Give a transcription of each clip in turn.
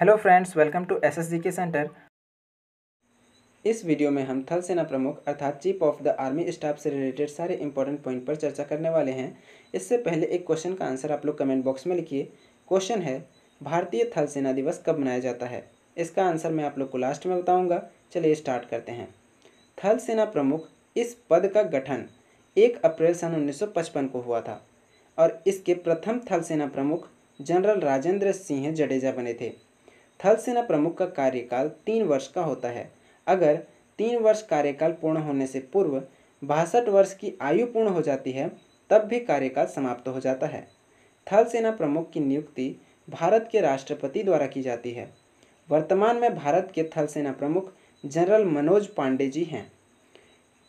hello friends welcome to SSG के centre इस video में हम थल सेना प्रमुख अर्थात chief of the army staff से रिलेटेड सारे इंपॉर्टेंट पॉइंट पर चर्चा करने वाले हैं इससे पहले एक क्वेश्चन का आंसर आप लोग कमेंट बॉक्स में लिखिए क्वेश्चन है भारतीय थल सेना दिवस कब मनाया जाता है इसका आंसर मैं आप लोग को लास्ट में बताऊँगा चलिए स्टार्ट करते हैं थल सेना प्रमुख इस पद का गठन एक अप्रैल सन उन्नीस को हुआ था और इसके प्रथम थल सेना प्रमुख जनरल राजेंद्र सिंह जडेजा बने थे थल सेना प्रमुख का कार्यकाल तीन वर्ष का होता है अगर तीन वर्ष कार्यकाल पूर्ण होने से पूर्व बासठ वर्ष की आयु पूर्ण हो जाती है तब भी कार्यकाल समाप्त हो जाता है थल सेना प्रमुख की नियुक्ति भारत के राष्ट्रपति द्वारा की जाती है वर्तमान में भारत के थल सेना प्रमुख जनरल मनोज पांडे जी हैं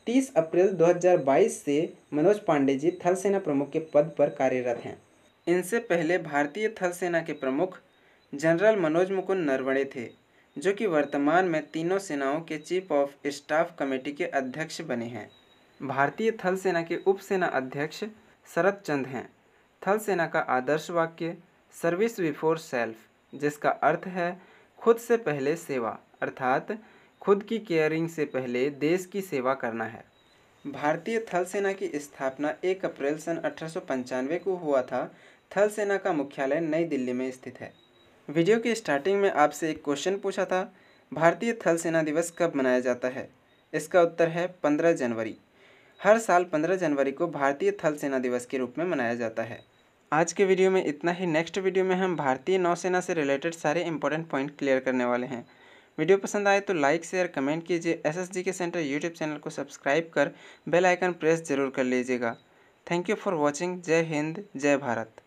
30 अप्रैल 2022 से मनोज पांडे जी थल सेना प्रमुख के पद पर कार्यरत हैं इनसे पहले भारतीय थल सेना के प्रमुख जनरल मनोज मुकुंद नरवणे थे जो कि वर्तमान में तीनों सेनाओं के चीफ ऑफ स्टाफ कमेटी के अध्यक्ष बने हैं भारतीय थल सेना के उप सेना अध्यक्ष शरद चंद हैं थल सेना का आदर्श वाक्य सर्विस बिफोर सेल्फ जिसका अर्थ है खुद से पहले सेवा अर्थात खुद की केयरिंग से पहले देश की सेवा करना है भारतीय थल सेना की स्थापना 1 अप्रैल सन अठारह को हुआ था थल सेना का मुख्यालय नई दिल्ली में स्थित है वीडियो की स्टार्टिंग में आपसे एक क्वेश्चन पूछा था भारतीय थल सेना दिवस कब मनाया जाता है इसका उत्तर है पंद्रह जनवरी हर साल पंद्रह जनवरी को भारतीय थल सेना दिवस के रूप में मनाया जाता है आज के वीडियो में इतना ही नेक्स्ट वीडियो में हम भारतीय नौसेना से रिलेटेड सारे इंपॉर्टेंट पॉइंट क्लियर करने वाले हैं वीडियो पसंद आए तो लाइक शेयर कमेंट कीजिए एसएसजी के सेंटर यूट्यूब चैनल को सब्सक्राइब कर बेल आइकन प्रेस जरूर कर लीजिएगा थैंक यू फॉर वॉचिंग जय हिंद जय भारत